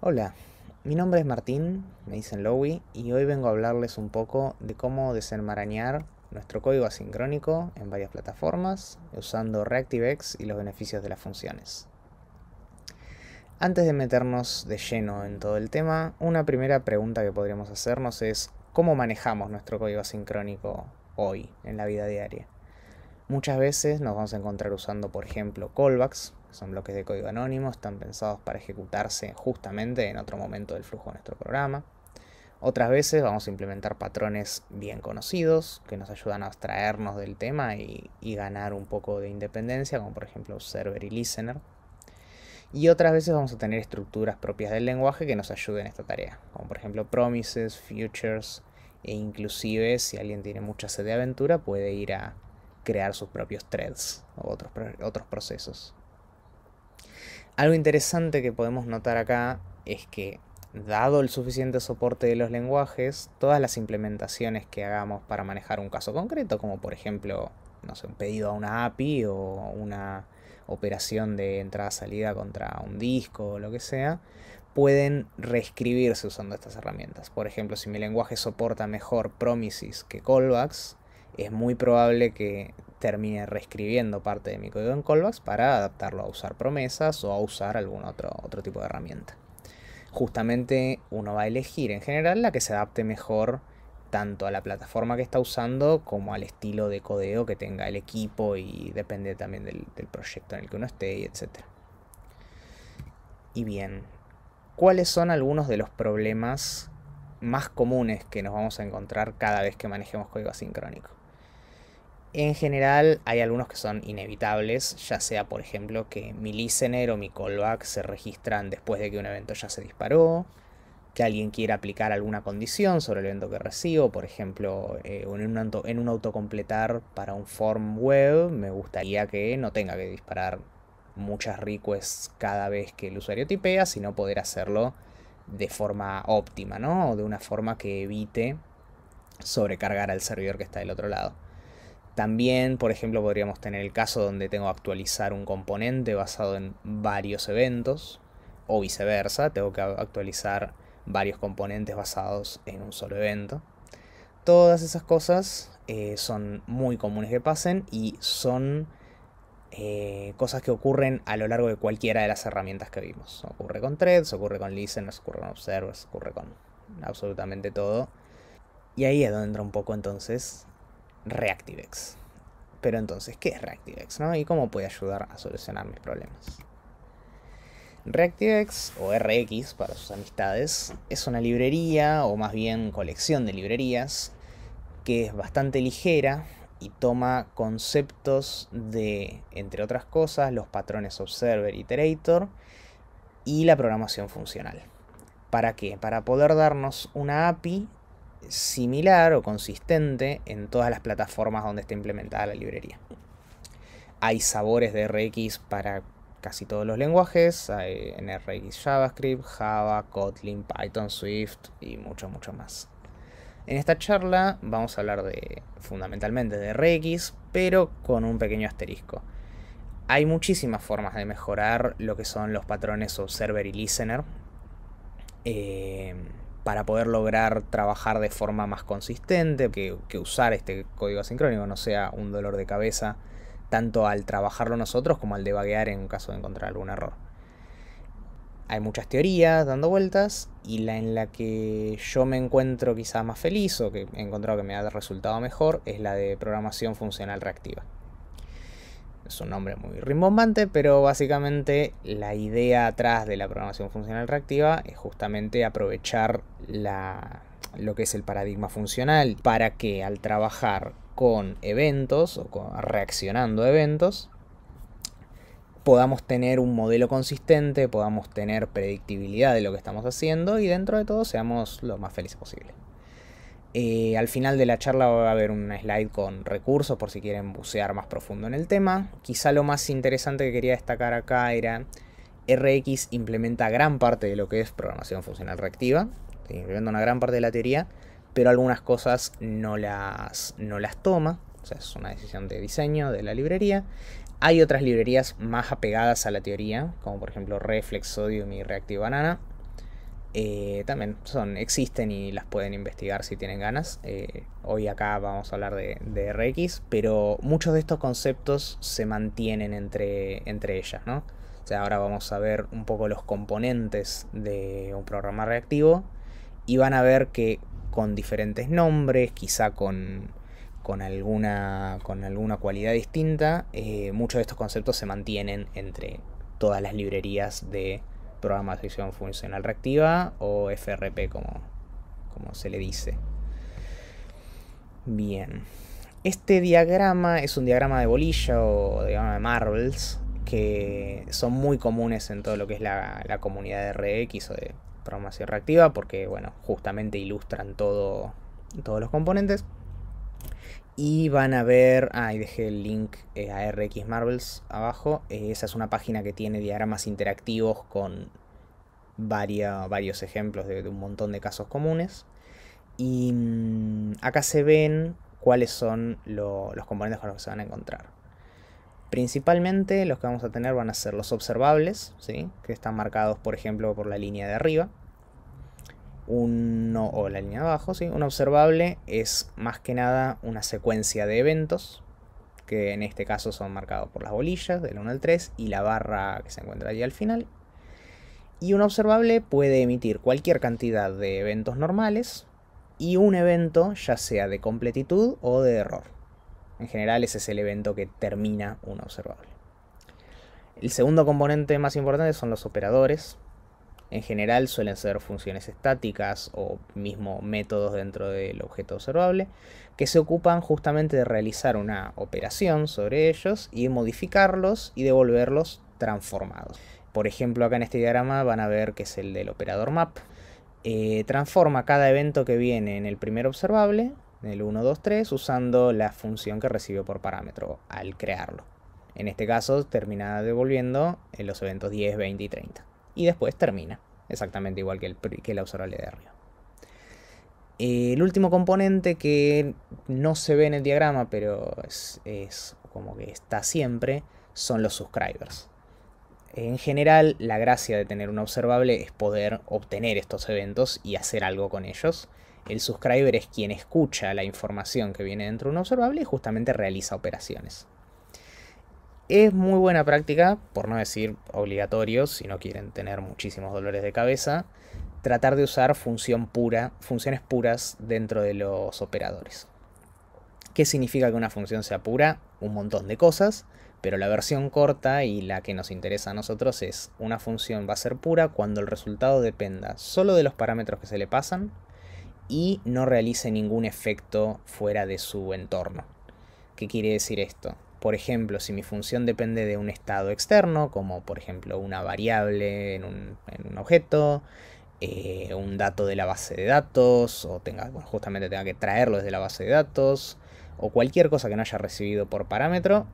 Hola, mi nombre es Martín, me dicen Lowy, y hoy vengo a hablarles un poco de cómo desenmarañar nuestro código asincrónico en varias plataformas usando ReactiveX y los beneficios de las funciones. Antes de meternos de lleno en todo el tema, una primera pregunta que podríamos hacernos es ¿cómo manejamos nuestro código asincrónico hoy en la vida diaria? Muchas veces nos vamos a encontrar usando, por ejemplo, callbacks son bloques de código anónimo, están pensados para ejecutarse justamente en otro momento del flujo de nuestro programa. Otras veces vamos a implementar patrones bien conocidos que nos ayudan a abstraernos del tema y, ganar un poco de independencia, como por ejemplo server y listener. Y otras veces vamos a tener estructuras propias del lenguaje que nos ayuden en esta tarea, como por ejemplo promises, futures, e inclusive si alguien tiene mucha sed de aventura puede ir a crear sus propios threads o otros, otros procesos. Algo interesante que podemos notar acá es que, dado el suficiente soporte de los lenguajes, todas las implementaciones que hagamos para manejar un caso concreto, como por ejemplo, no un pedido a una API o una operación de entrada-salida contra un disco o lo que sea, pueden reescribirse usando estas herramientas. Por ejemplo, si mi lenguaje soporta mejor promises que callbacks, es muy probable que termine reescribiendo parte de mi código en callbacks para adaptarlo a usar promesas o a usar algún otro, otro tipo de herramienta. Justamente uno va a elegir en general la que se adapte mejor tanto a la plataforma que está usando como al estilo de codeo que tenga el equipo y depende también del, del proyecto en el que uno esté, etc. Y bien, ¿cuáles son algunos de los problemas más comunes que nos vamos a encontrar cada vez que manejemos código asincrónico? En general hay algunos que son inevitables, ya sea por ejemplo que mi listener o mi callback se registran después de que un evento ya se disparó, que alguien quiera aplicar alguna condición sobre el evento que recibo, por ejemplo, eh, en, un en autocompletar para un form web, me gustaría que no tenga que disparar muchas requests cada vez que el usuario tipea, sino poder hacerlo de forma óptima, ¿no? O de una forma que evite sobrecargar al servidor que está del otro lado. También, por ejemplo, podríamos tener el caso donde tengo que actualizar un componente basado en varios eventos, o viceversa, tengo que actualizar varios componentes basados en un solo evento. Todas esas cosas eh, son muy comunes que pasen y son eh, cosas que ocurren a lo largo de cualquiera de las herramientas que vimos. Ocurre con threads, ocurre con listeners, ocurre con observers, ocurre con absolutamente todo. Y ahí es donde entra un poco entonces Reactivex. Pero entonces, ¿qué es Reactivex? ¿Y cómo puede ayudar a solucionar mis problemas? ReactiveX, o RX para sus amistades, es una librería, o más bien colección de librerías, que es bastante ligera y toma conceptos de, entre otras cosas, los patrones Observer Iterator y la programación funcional. ¿Para qué? Para poder darnos una API similar o consistente en todas las plataformas donde esté implementada la librería. Hay sabores de RX para casi todos los lenguajes, en RX JavaScript, Java, Kotlin, Python, Swift y mucho, mucho más. En esta charla vamos a hablar de fundamentalmente de RX, pero con un pequeño asterisco. Hay muchísimas formas de mejorar lo que son los patrones observer y listener. Eh, para poder lograr trabajar de forma más consistente, que, usar este código asincrónico no sea un dolor de cabeza tanto al trabajarlo nosotros como al debaguear en caso de encontrar algún error. Hay muchas teorías dando vueltas y la en la que yo me encuentro quizá más feliz o que he encontrado que me ha resultado mejor es la de programación funcional reactiva es un nombre muy rimbombante, pero básicamente la idea atrás de la programación funcional reactiva es justamente aprovechar la, lo que es el paradigma funcional para que al trabajar con eventos o reaccionando a eventos, podamos tener un modelo consistente, podamos tener predictibilidad de lo que estamos haciendo y dentro de todo seamos lo más felices posible. Eh, al final de la charla va a haber un slide con recursos por si quieren bucear más profundo en el tema. Quizá lo más interesante que quería destacar acá era RX implementa gran parte de lo que es programación funcional reactiva, implementa una gran parte de la teoría, pero algunas cosas no las, no las toma, o sea, es una decisión de diseño de la librería. Hay otras librerías más apegadas a la teoría, como por ejemplo Reflex, Sodium y Reactive Banana, eh, también son, existen y las pueden investigar si tienen ganas. Eh, hoy acá vamos a hablar de, RX, pero muchos de estos conceptos se mantienen entre, entre ellas, ahora vamos a ver un poco los componentes de un programa reactivo y van a ver que con diferentes nombres, quizá con, alguna, con alguna cualidad distinta, eh, muchos de estos conceptos se mantienen entre todas las librerías de programación funcional reactiva o FRP como, como se le dice. Bien. Este diagrama es un diagrama de bolilla o diagrama de marbles que son muy comunes en todo lo que es la, comunidad de RX o de programación reactiva porque, bueno, justamente ilustran todo, todos los componentes. Y van a ver, ah, ahí dejé el link eh, a RX Marvels abajo. Eh, esa es una página que tiene diagramas interactivos con varios ejemplos de, un montón de casos comunes. Y mm, acá se ven cuáles son los componentes con los que se van a encontrar. Principalmente los que vamos a tener van a ser los observables, que están marcados por ejemplo por la línea de arriba uno, o la línea de abajo, un observable es más que nada una secuencia de eventos, que en este caso son marcados por las bolillas del 1 al 3 y la barra que se encuentra allí al final. Y un observable puede emitir cualquier cantidad de eventos normales y un evento ya sea de completitud o de error. En general ese es el evento que termina un observable. El segundo componente más importante son los operadores, en general suelen ser funciones estáticas o mismo métodos dentro del objeto observable que se ocupan justamente de realizar una operación sobre ellos y modificarlos y devolverlos transformados. Por ejemplo, acá en este diagrama van a ver que es el del operador map. Eh, transforma cada evento que viene en el primer observable, en el 1, 2, 3, usando la función que recibió por parámetro al crearlo. En este caso termina devolviendo los eventos 10, 20 y 30 y después termina, exactamente igual que, el, que la de arriba. El último componente que no se ve en el diagrama, pero es, es como que está siempre, son los subscribers. En general, la gracia de tener un observable es poder obtener estos eventos y hacer algo con ellos. El subscriber es quien escucha la información que viene dentro de un observable y justamente realiza operaciones. Es muy buena práctica, por no decir obligatorio, si no quieren tener muchísimos dolores de cabeza, tratar de usar función pura, funciones puras dentro de los operadores. ¿Qué significa que una función sea pura? Un montón de cosas, pero la versión corta y la que nos interesa a nosotros es una función va a ser pura cuando el resultado dependa solo de los parámetros que se le pasan y no realice ningún efecto fuera de su entorno. ¿Qué quiere decir esto? Por ejemplo, si mi función depende de un estado externo, como por ejemplo una variable en un, objeto, eh, un dato de la base de datos, o justamente tenga que traerlo desde la base de datos, o cualquier cosa que no haya recibido por parámetro,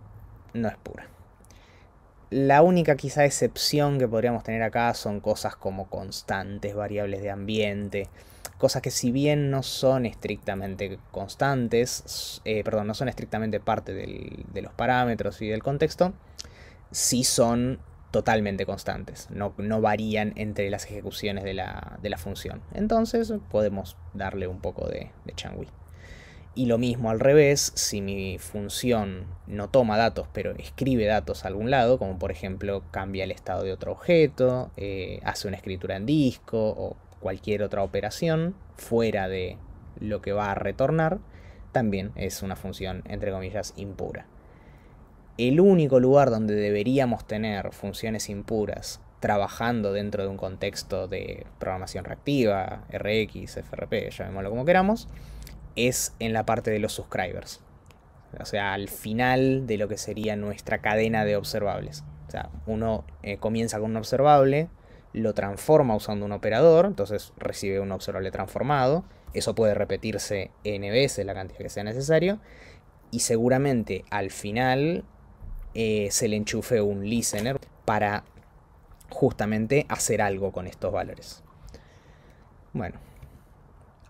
no es pura. La única quizá excepción que podríamos tener acá son cosas como constantes, variables de ambiente, cosas que si bien no son estrictamente constantes, eh, perdón, no son estrictamente parte de los parámetros y del contexto, sí son totalmente constantes, no, varían entre las ejecuciones de la, función. Entonces podemos darle un poco de, changui. Y lo mismo al revés, si mi función no toma datos, pero escribe datos a algún lado, como por ejemplo cambia el estado de otro objeto, eh, hace una escritura en disco o cualquier otra operación fuera de lo que va a retornar, también es una función, entre comillas, impura. El único lugar donde deberíamos tener funciones impuras trabajando dentro de un contexto de programación reactiva, RX, FRP, llamémoslo como queramos, es en la parte de los subscribers. O sea, al final de lo que sería nuestra cadena de observables. O sea, uno eh, comienza con un observable, lo transforma usando un operador, entonces recibe un observable transformado. Eso puede repetirse n veces, la cantidad que sea necesario. Y seguramente al final eh, se le enchufe un listener para justamente hacer algo con estos valores. Bueno,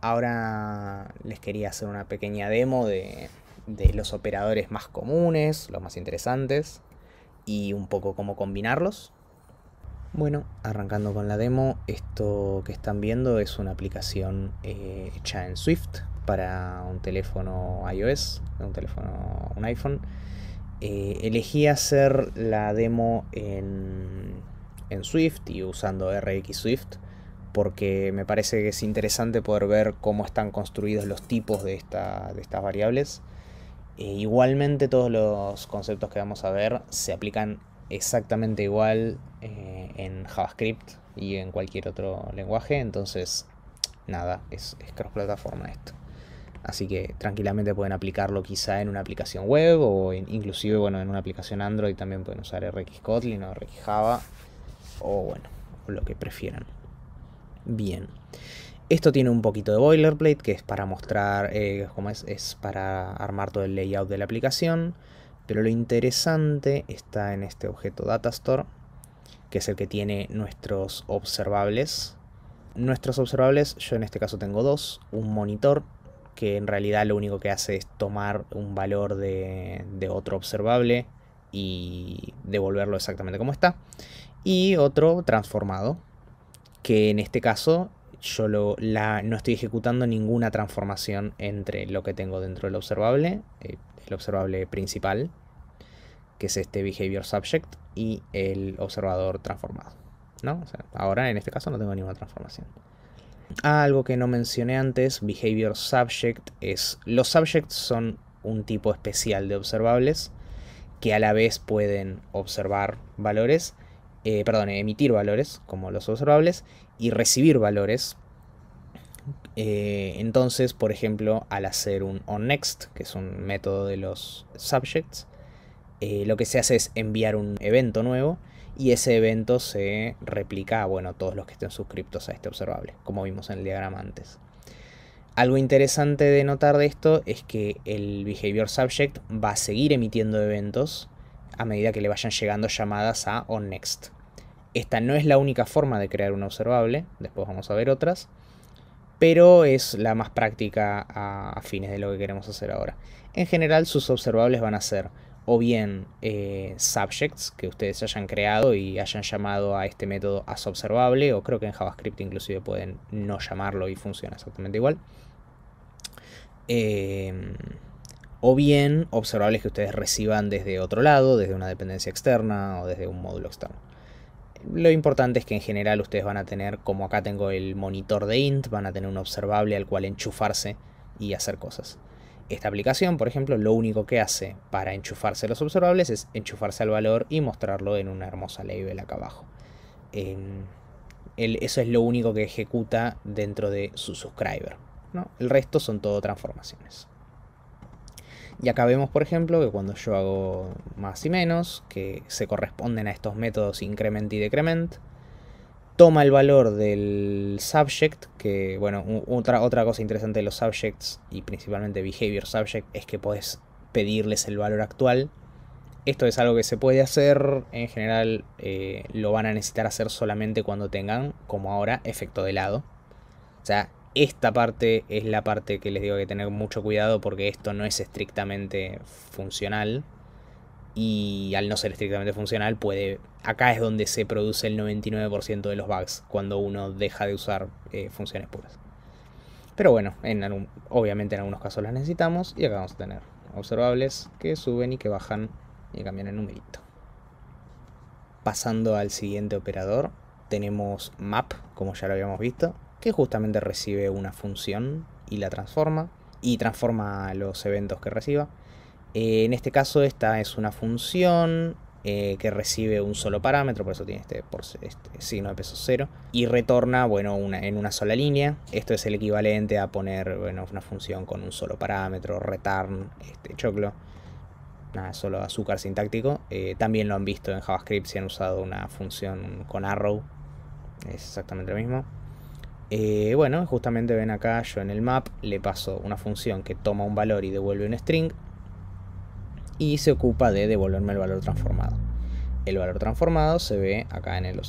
ahora les quería hacer una pequeña demo de los operadores más comunes, los más interesantes, y un poco cómo combinarlos. Bueno, arrancando con la demo, esto que están viendo es una aplicación eh, hecha en Swift para un teléfono iOS, un teléfono, un iPhone. Eh, elegí hacer la demo en, en Swift y usando RX Swift porque me parece que es interesante poder ver cómo están construidos los tipos de, esta, de estas variables. Eh, igualmente todos los conceptos que vamos a ver se aplican exactamente igual eh, en JavaScript y en cualquier otro lenguaje. Entonces, nada, es, cross plataforma esto. Así que tranquilamente pueden aplicarlo quizá en una aplicación web o inclusive bueno, en una aplicación Android también pueden usar RX Kotlin o RX Java o bueno, lo que prefieran. Bien. Esto tiene un poquito de boilerplate que es para mostrar eh, cómo es, es para armar todo el layout de la aplicación. Pero lo interesante está en este objeto DataStore, que es el que tiene nuestros observables. Nuestros observables, yo en este caso tengo dos, un monitor, que en realidad lo único que hace es tomar un valor de, otro observable y devolverlo exactamente como está. Y otro transformado, que en este caso yo no estoy ejecutando ninguna transformación entre lo que tengo dentro del observable. Eh, el observable principal, que es este behavior subject, y el observador transformado. ahora en este caso no tengo ninguna transformación. Ah, algo que no mencioné antes, behavior subject, es los subjects son un tipo especial de observables que a la vez pueden observar valores, eh, perdón, emitir valores como los observables y recibir valores eh, entonces, por ejemplo, al hacer un onNext, que es un método de los subjects, eh, lo que se hace es enviar un evento nuevo y ese evento se replica a bueno, todos los que estén suscriptos a este observable, como vimos en el diagrama antes. Algo interesante de notar de esto es que el BehaviorSubject va a seguir emitiendo eventos a medida que le vayan llegando llamadas a onNext. Esta no es la única forma de crear un observable, después vamos a ver otras, pero es la más práctica a, fines de lo que queremos hacer ahora. En general sus observables van a ser o bien eh, subjects que ustedes hayan creado y hayan llamado a este método as observable o creo que en JavaScript inclusive pueden no llamarlo y funciona exactamente igual. Em, o bien observables que ustedes reciban desde otro lado, desde una dependencia externa o desde un módulo externo. Lo importante es que en general ustedes van a tener, como acá tengo el monitor de int, van a tener un observable al cual enchufarse y hacer cosas. Esta aplicación, por ejemplo, lo único que hace para enchufarse los observables es enchufarse al valor y mostrarlo en una hermosa label acá abajo. eso es lo único que ejecuta dentro de su subscriber. El resto son todo transformaciones. Y acá vemos, por ejemplo, que cuando yo hago más y menos, que se corresponden a estos métodos increment y decrement, toma el valor del subject, que bueno, otra, otra cosa interesante de los subjects y principalmente behavior subject es que puedes pedirles el valor actual. Esto es algo que se puede hacer, en general eh, lo van a necesitar hacer solamente cuando tengan, como ahora, efecto de lado. O sea, esta parte es la parte que les digo que tener mucho cuidado porque esto no es estrictamente funcional. Y al no ser estrictamente funcional, puede. Acá es donde se produce el 99% de los bugs cuando uno deja de usar eh, funciones puras. Pero bueno, en obviamente en algunos casos las necesitamos y acá vamos a tener observables que suben y que bajan y cambian el numerito. Pasando al siguiente operador, tenemos map, como ya lo habíamos visto, que justamente recibe una función y la transforma, y transforma los eventos que reciba. Eh, en este caso esta es una función eh, que recibe un solo parámetro, por eso tiene este, este, signo de peso cero, y retorna bueno, una, en una sola línea. Esto es el equivalente a poner bueno, una función con un solo parámetro, return, este, choclo, nada, solo azúcar sintáctico. Eh, también lo han visto en JavaScript si han usado una función con arrow, es exactamente lo mismo. Eh, bueno, justamente ven acá yo en el map le paso una función que toma un valor y devuelve un string y se ocupa de devolverme el valor transformado. El valor transformado se ve acá en el,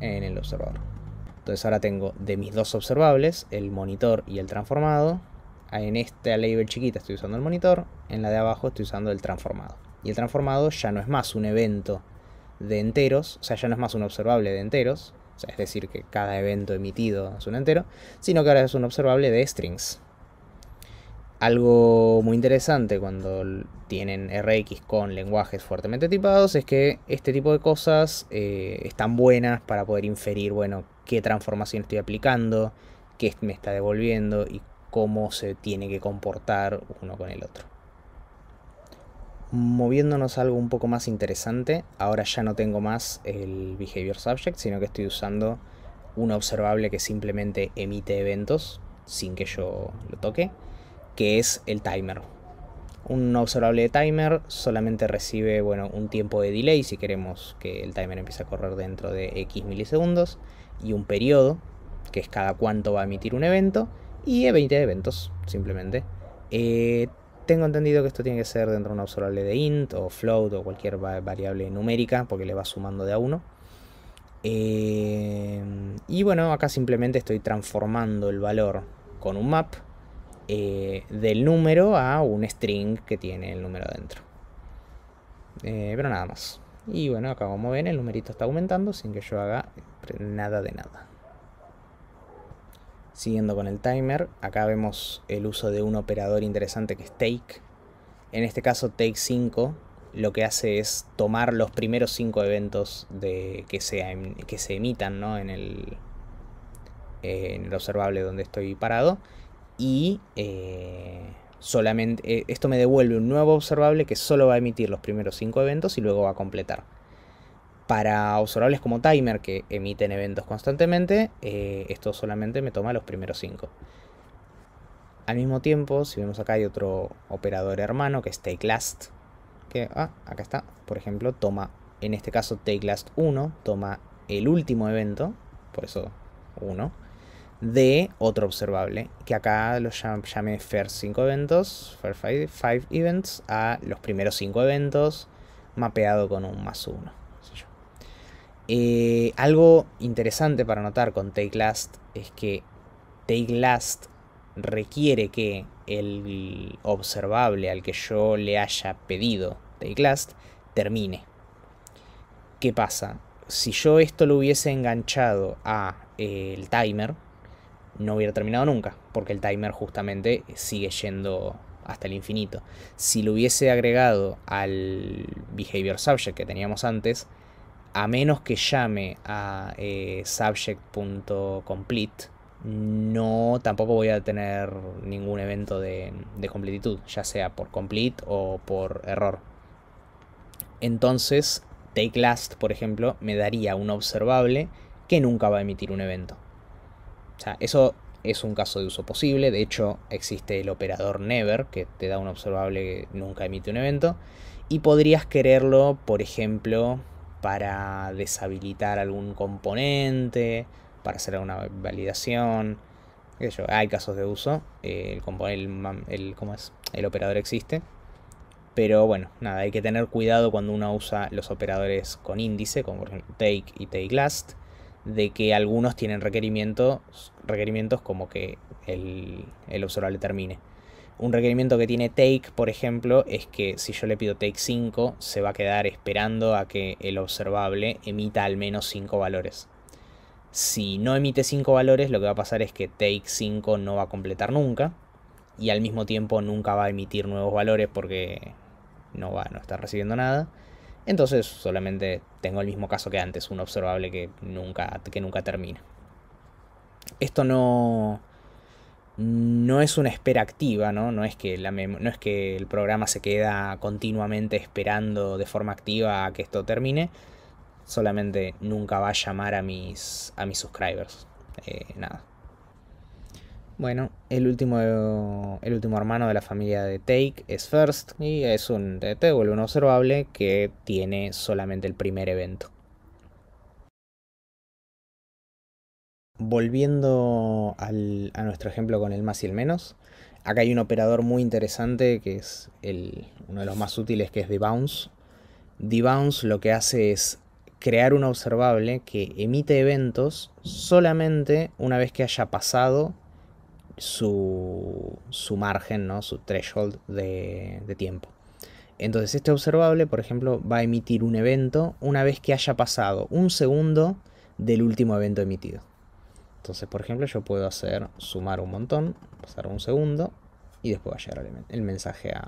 en el observador. Entonces ahora tengo de mis dos observables, el monitor y el transformado. En esta label chiquita estoy usando el monitor, en la de abajo estoy usando el transformado. Y el transformado ya no es más un evento de enteros, o sea, ya no es más un observable de enteros, es decir, que cada evento emitido es un entero, sino que ahora es un observable de strings. Algo muy interesante cuando tienen RX con lenguajes fuertemente tipados es que este tipo de cosas eh, están buenas para poder inferir, bueno, qué transformación estoy aplicando, qué me está devolviendo y cómo se tiene que comportar uno con el otro moviéndonos algo un poco más interesante, ahora ya no tengo más el behavior subject, sino que estoy usando un observable que simplemente emite eventos sin que yo lo toque, que es el timer. Un observable de timer solamente recibe bueno, un tiempo de delay si queremos que el timer empiece a correr dentro de X milisegundos y un periodo, que es cada cuánto va a emitir un evento, y 20 eventos simplemente. Eh, tengo entendido que esto tiene que ser dentro de una observable de int o float o cualquier variable numérica porque le va sumando de a uno. Eh, y bueno, acá simplemente estoy transformando el valor con un map eh, del número a un string que tiene el número dentro. Eh, pero nada más. Y bueno, acá como ven el numerito está aumentando sin que yo haga nada de nada. Siguiendo con el timer, acá vemos el uso de un operador interesante que es take. En este caso take 5 lo que hace es tomar los primeros 5 eventos que, se, em, que se emitan en, el, observable donde estoy parado y eh, solamente eh, esto me devuelve un nuevo observable que solo va a emitir los primeros 5 eventos y luego va a completar. Para observables como Timer, que emiten eventos constantemente, eh, esto solamente me toma los primeros 5. Al mismo tiempo, si vemos acá hay otro operador hermano que es last, que ah, acá está, por ejemplo, toma, en este caso last 1, toma el último evento, por eso 1, de otro observable, que acá lo llame first 5 eventos, first 5 events, a los primeros 5 eventos, mapeado con un más 1. Eh, algo interesante para notar con Take Last es que Take Last requiere que el observable al que yo le haya pedido Take Last termine. ¿Qué pasa? Si yo esto lo hubiese enganchado a eh, el timer, no hubiera terminado nunca, porque el timer justamente sigue yendo hasta el infinito. Si lo hubiese agregado al behavior subject que teníamos antes, a menos que llame a eh, subject.complete, no tampoco voy a tener ningún evento de, de, completitud, ya sea por complete o por error. Entonces, takeLast, por ejemplo, me daría un observable que nunca va a emitir un evento. O sea, eso es un caso de uso posible. De hecho, existe el operador never, que te da un observable que nunca emite un evento. Y podrías quererlo, por ejemplo, para deshabilitar algún componente, para hacer alguna validación. Hay casos de uso, eh, el, es? el operador existe. Pero bueno, nada, hay que tener cuidado cuando uno usa los operadores con índice, como por ejemplo take y take last, de que algunos tienen requerimientos, requerimientos como que el, el observable termine. Un requerimiento que tiene take, por ejemplo, es que si yo le pido take 5, se va a quedar esperando a que el observable emita al menos 5 valores. Si no emite 5 valores, lo que va a pasar es que take 5 no va a completar nunca y al mismo tiempo nunca va a emitir nuevos valores porque no va, no estar recibiendo nada. Entonces solamente tengo el mismo caso que antes, un observable que nunca, que nunca termina. Esto no, no es una espera activa, ¿no? No es, que no es que el programa se queda continuamente esperando de forma activa a que esto termine. Solamente nunca va a llamar a mis, a mis subscribers. Eh, nada. Bueno, el último, el último hermano de la familia de Take es First y es un TT, e un observable que tiene solamente el primer evento. Volviendo a nuestro ejemplo con el más y el menos, acá hay un operador muy interesante que es uno de los más útiles que es debounce. Debounce lo que hace es crear un observable que emite eventos solamente una vez que haya pasado su, margen, su threshold de tiempo. Entonces este observable, por ejemplo, va a emitir un evento una vez que haya pasado un segundo del último evento emitido. Entonces, por ejemplo, yo puedo hacer sumar un montón, pasar un segundo y después va a llegar el, mensaje a,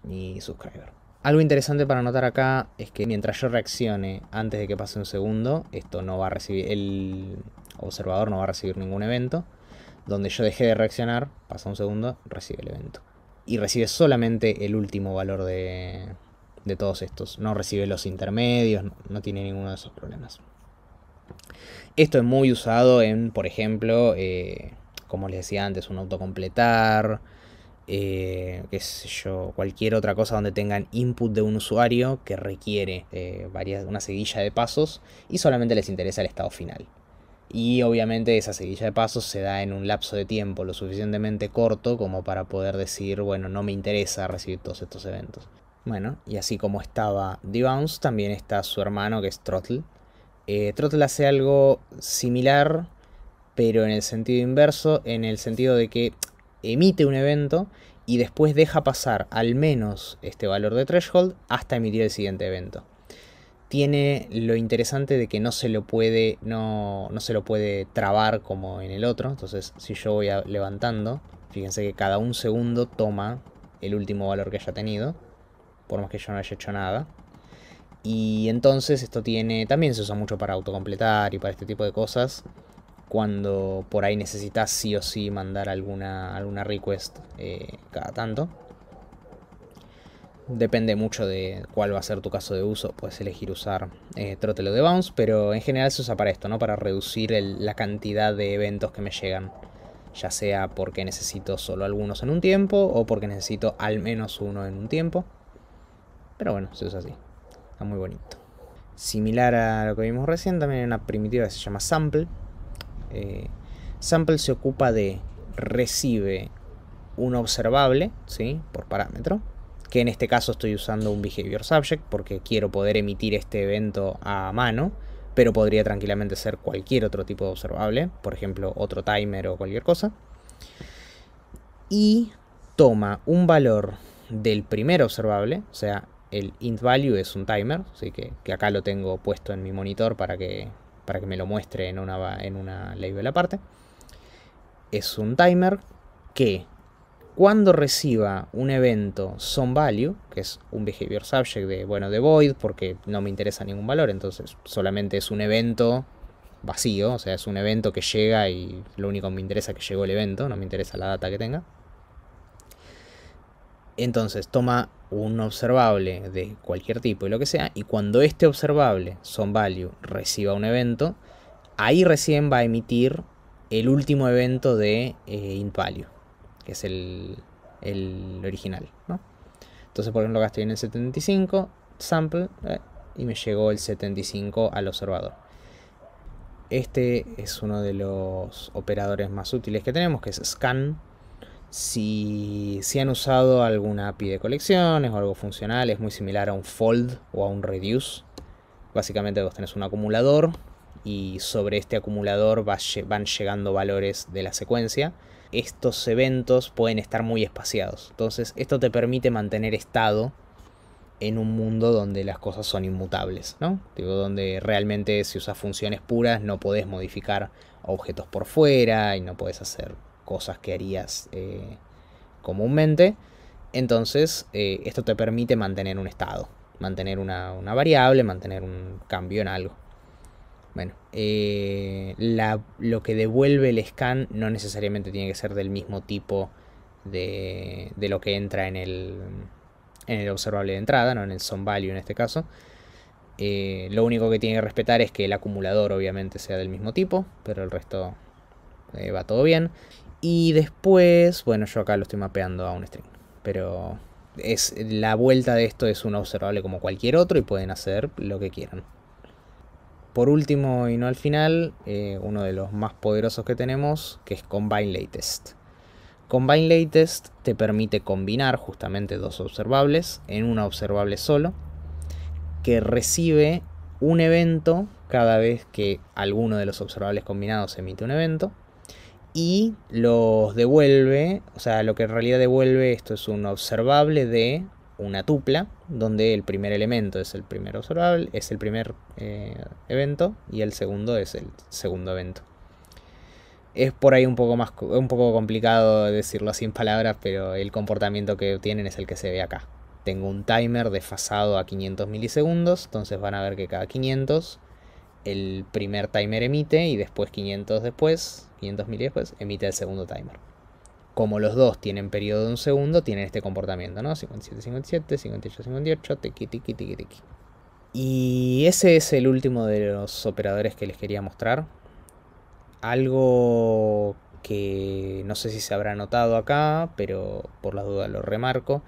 mi, subscriber. Algo interesante para notar acá es que mientras yo reaccione antes de que pase un segundo, esto no va a recibir, el observador no va a recibir ningún evento. Donde yo dejé de reaccionar, pasa un segundo, recibe el evento. Y recibe solamente el último valor de, todos estos. No recibe los intermedios, no tiene ninguno de esos problemas. Esto es muy usado en, por ejemplo, eh, como les decía antes, un autocompletar, eh, qué sé yo, cualquier otra cosa donde tengan input de un usuario que requiere eh, varias, una seguilla de pasos y solamente les interesa el estado final. Y obviamente esa seguilla de pasos se da en un lapso de tiempo lo suficientemente corto como para poder decir, bueno, no me interesa recibir todos estos eventos. Bueno, y así como estaba Debounce, también está su hermano que es Throttle, eh, hace algo similar, pero en el sentido inverso, en el sentido de que emite un evento y después deja pasar al menos este valor de threshold hasta emitir el siguiente evento. Tiene lo interesante de que no se lo puede, no, se lo puede trabar como en el otro. Entonces, si yo voy levantando, fíjense que cada un segundo toma el último valor que haya tenido, por más que yo no haya hecho nada. Y entonces esto tiene, también se usa mucho para autocompletar y para este tipo de cosas. Cuando por ahí necesitas sí o sí mandar alguna, alguna request eh, cada tanto. Depende mucho de cuál va a ser tu caso de uso. Puedes elegir usar eh, Trotelo de Bounce, pero en general se usa para esto, ¿no? Para reducir la cantidad de eventos que me llegan. Ya sea porque necesito solo algunos en un tiempo o porque necesito al menos uno en un tiempo. Pero bueno, se usa así. Está muy bonito. Similar a lo que vimos recién, también hay una primitiva que se llama sample. Eh, sample se ocupa de recibe un observable, ¿sí? Por parámetro. Que en este caso estoy usando un behavior subject porque quiero poder emitir este evento a mano. Pero podría tranquilamente ser cualquier otro tipo de observable. Por ejemplo, otro timer o cualquier cosa. Y toma un valor del primer observable, o sea, el int value es un timer, así que, acá lo tengo puesto en mi monitor para que, para que me lo muestre en una, en una label aparte. Es un timer que cuando reciba un evento value, que es un behavior subject de, bueno, de void, porque no me interesa ningún valor, entonces solamente es un evento vacío, o sea, es un evento que llega y lo único que me interesa es que llegó el evento, no me interesa la data que tenga. Entonces toma un observable de cualquier tipo y lo que sea, y cuando este observable, son value reciba un evento, ahí recién va a emitir el último evento de eh, value, que es el, original. ¿no? Entonces, por ejemplo, acá estoy en el 75, sample, eh, y me llegó el 75 al observador. Este es uno de los operadores más útiles que tenemos, que es scan, si, han usado alguna API de colecciones o algo funcional, es muy similar a un fold o a un reduce. Básicamente vos tenés un acumulador y sobre este acumulador van llegando valores de la secuencia. Estos eventos pueden estar muy espaciados. Entonces esto te permite mantener estado en un mundo donde las cosas son inmutables, ¿no? Digo, donde realmente si usas funciones puras no podés modificar objetos por fuera y no podés hacer cosas que harías eh, comúnmente. Entonces, eh, esto te permite mantener un estado, mantener una, variable, mantener un cambio en algo. Bueno, eh, lo que devuelve el scan no necesariamente tiene que ser del mismo tipo de, lo que entra en el, observable de entrada, no en el sum value en este caso. lo único que tiene que respetar es que el acumulador obviamente sea del mismo tipo, pero el resto va todo bien. Y después, bueno, yo acá lo estoy mapeando a un string. Pero es, la vuelta de esto es un observable como cualquier otro y pueden hacer lo que quieran. Por último y no al final, eh, uno de los más poderosos que tenemos, que es Combine Latest. te permite combinar justamente dos observables en una observable solo, que recibe un evento cada vez que alguno de los observables combinados emite un evento y los devuelve, o sea, lo que en realidad devuelve esto es un observable de una tupla, donde el primer elemento es el primer observable, es el primer eh, evento y el segundo es el segundo evento. Es por ahí un poco más un poco complicado decirlo en palabras, pero el comportamiento que tienen es el que se ve acá. Tengo un timer desfasado a 500 milisegundos, entonces van a ver que cada 500 el primer timer emite y después 500 después 500 miliescos, emite el segundo timer. Como los dos tienen periodo de un segundo, tienen este comportamiento, ¿no? 57, 57, 58, 58, tiqui, tiqui, tiqui, tiqui. Y ese es el último de los operadores que les quería mostrar. Algo que no sé si se habrá notado acá, pero por las dudas lo remarco.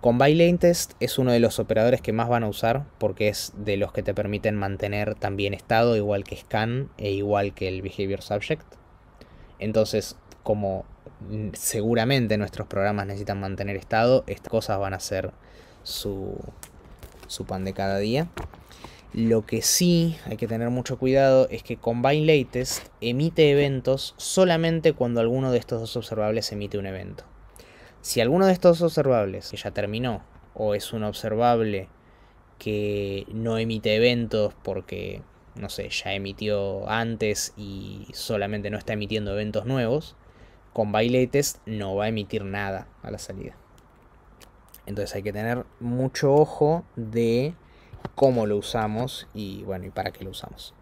Combine Test es uno de los operadores que más van a usar porque es de los que te permiten mantener también estado, igual que scan e igual que el behavior subject. Entonces, como mm, seguramente nuestros programas necesitan mantener estado, estas cosas van a ser su, su pan de cada día. Lo que sí hay que tener mucho cuidado es que Combine Latest emite eventos solamente cuando alguno de estos dos observables emite un evento. Si alguno de estos observables ya terminó o es un observable que no emite eventos porque no sé, ya emitió antes y solamente no está emitiendo eventos nuevos, con bailetes no va a emitir nada a la salida. Entonces hay que tener mucho ojo de cómo lo usamos y bueno, y para qué lo usamos.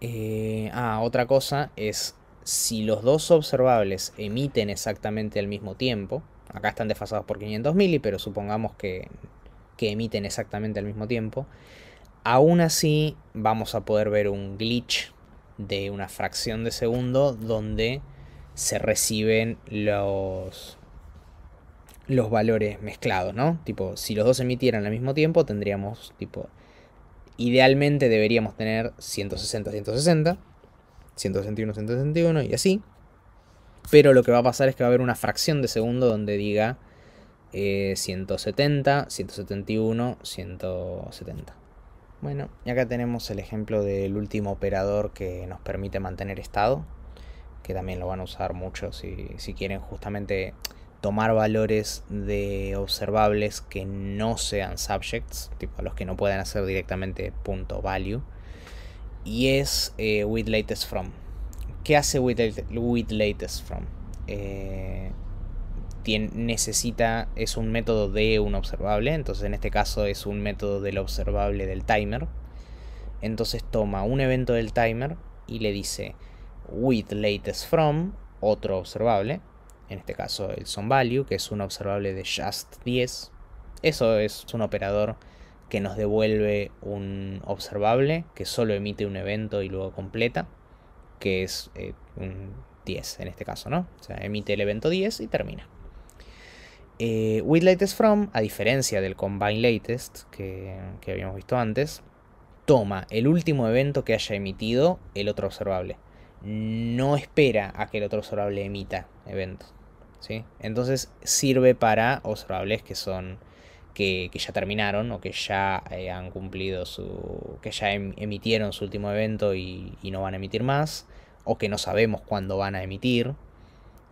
Eh, ah, otra cosa es si los dos observables emiten exactamente al mismo tiempo, acá están desfasados por 500 mili, pero supongamos que que emiten exactamente al mismo tiempo, aún así vamos a poder ver un glitch de una fracción de segundo donde se reciben los, los valores mezclados, ¿no? Tipo, si los dos emitieran al mismo tiempo, tendríamos, tipo, idealmente deberíamos tener 160, 160, 161, 161 y así. Pero lo que va a pasar es que va a haber una fracción de segundo donde diga 170, 171, 170. Bueno, y acá tenemos el ejemplo del último operador que nos permite mantener estado, que también lo van a usar mucho si, si quieren justamente tomar valores de observables que no sean subjects, tipo los que no pueden hacer directamente punto value. Y es eh, with latest from. ¿Qué hace with, latest from? Eh, necesita, es un método de un observable, entonces en este caso es un método del observable del timer. Entonces toma un evento del timer y le dice with latest from, otro observable, en este caso el some value, que es un observable de just 10. Eso es un operador que nos devuelve un observable que solo emite un evento y luego completa, que es eh, un 10 en este caso, ¿no? O sea, emite el evento 10 y termina. Eh, Latest From, a diferencia del Combine Latest que, que habíamos visto antes, toma el último evento que haya emitido el otro observable. No espera a que el otro observable emita eventos. ¿sí? Entonces sirve para observables que son que, ya terminaron o que ya eh, han cumplido su. que ya em, emitieron su último evento y, no van a emitir más, o que no sabemos cuándo van a emitir,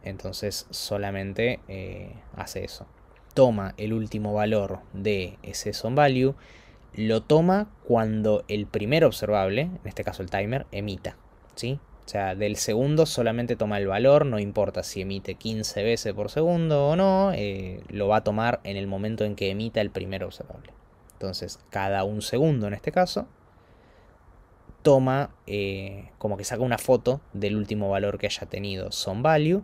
entonces solamente eh, hace eso. Toma el último valor de ese son value, lo toma cuando el primer observable, en este caso el timer, emita. ¿sí? O sea, del segundo solamente toma el valor, no importa si emite 15 veces por segundo o no, eh, lo va a tomar en el momento en que emita el primer observable. Entonces, cada un segundo en este caso, toma, eh, como que saca una foto del último valor que haya tenido son value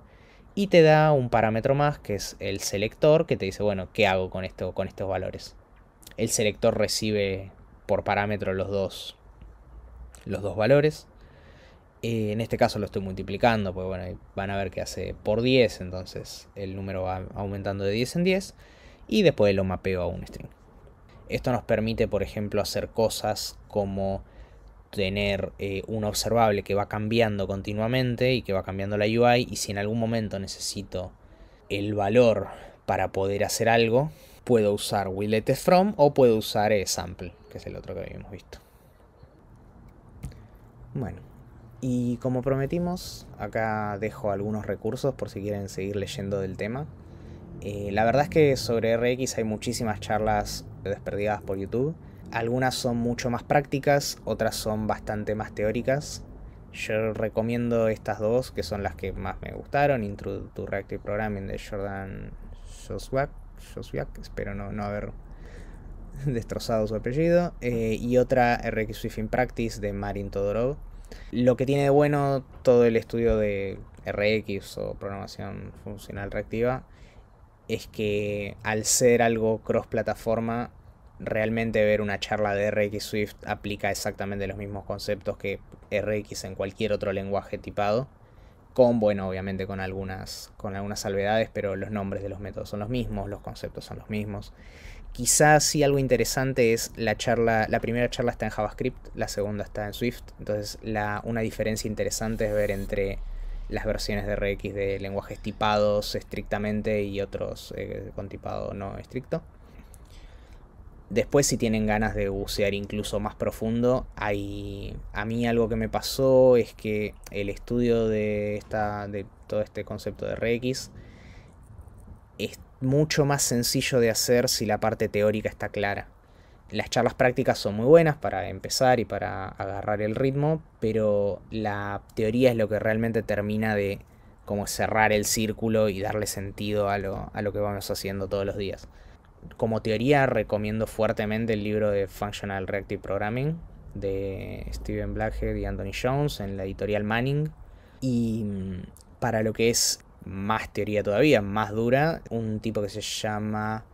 y te da un parámetro más que es el selector que te dice, bueno, ¿qué hago con, esto, con estos valores? El selector recibe por parámetro los dos, los dos valores. Eh, en este caso lo estoy multiplicando, pues bueno, van a ver que hace por 10, entonces el número va aumentando de 10 en 10 y después lo mapeo a un string. Esto nos permite, por ejemplo, hacer cosas como tener eh, un observable que va cambiando continuamente y que va cambiando la UI y si en algún momento necesito el valor para poder hacer algo, puedo usar Willet From o puedo usar eh, Sample, que es el otro que habíamos visto. Bueno, y como prometimos, acá dejo algunos recursos por si quieren seguir leyendo del tema. Eh, la verdad es que sobre RX hay muchísimas charlas desperdigadas por YouTube algunas son mucho más prácticas, otras son bastante más teóricas. Yo recomiendo estas dos, que son las que más me gustaron, Intro to Reactive Programming de Jordan Joswiak, espero no, haber destrozado su apellido, eh, y otra RX Swift in Practice de Marin Todorov. Lo que tiene de bueno todo el estudio de RX o programación funcional reactiva es que al ser algo cross plataforma realmente ver una charla de RxSwift Swift aplica exactamente los mismos conceptos que RX en cualquier otro lenguaje tipado. Con, bueno, obviamente con algunas, con algunas salvedades, pero los nombres de los métodos son los mismos, los conceptos son los mismos. Quizás si algo interesante es la charla, la primera charla está en JavaScript, la segunda está en Swift, entonces una diferencia interesante es ver entre las versiones de RX de lenguajes tipados estrictamente y otros eh, con tipado no estricto. Después, si tienen ganas de bucear incluso más profundo, A mí algo que me pasó es que el estudio de todo este concepto de ReX es mucho más sencillo de hacer si la parte teórica está clara. Las charlas prácticas son muy buenas para empezar y para agarrar el ritmo, pero la teoría es lo que realmente termina de como cerrar el círculo y darle sentido a lo que vamos haciendo todos los días como teoría recomiendo fuertemente el libro de Functional Reactive Programming de Steven Blackhead y Anthony Jones en la editorial Manning. Y mm, para lo que es más teoría todavía, más dura, un tipo que se llama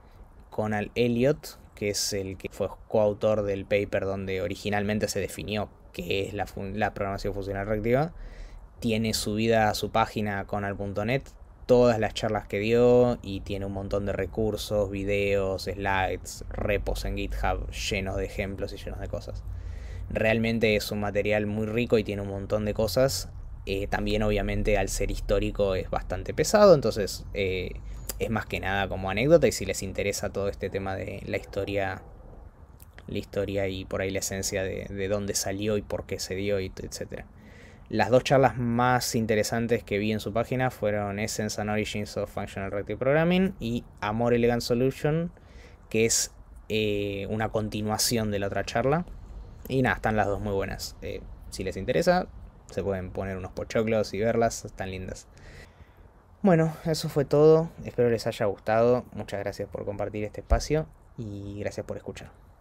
Conal Elliott, que es el que fue coautor del paper donde originalmente se definió qué es la, programación funcional reactiva, tiene subida a su página conal.net todas las charlas que dio y tiene un montón de recursos, videos, slides, repos en GitHub llenos de ejemplos y llenos de cosas. Realmente es un material muy rico y tiene un montón de cosas. Eh, también obviamente al ser histórico es bastante pesado, entonces eh, es más que nada como anécdota y si les interesa todo este tema de la historia la historia y por ahí la esencia de, dónde salió y por qué se dio, y etcétera. Las dos charlas más interesantes que vi en su página fueron Essence and Origins of Functional Reactive Programming y Amor Elegant Solution, que es eh, una continuación de la otra charla. Y nada, están las dos muy buenas. Eh, si les interesa, se pueden poner unos pochoclos y verlas, están lindas. Bueno, eso fue todo. Espero les haya gustado. Muchas gracias por compartir este espacio y gracias por escuchar.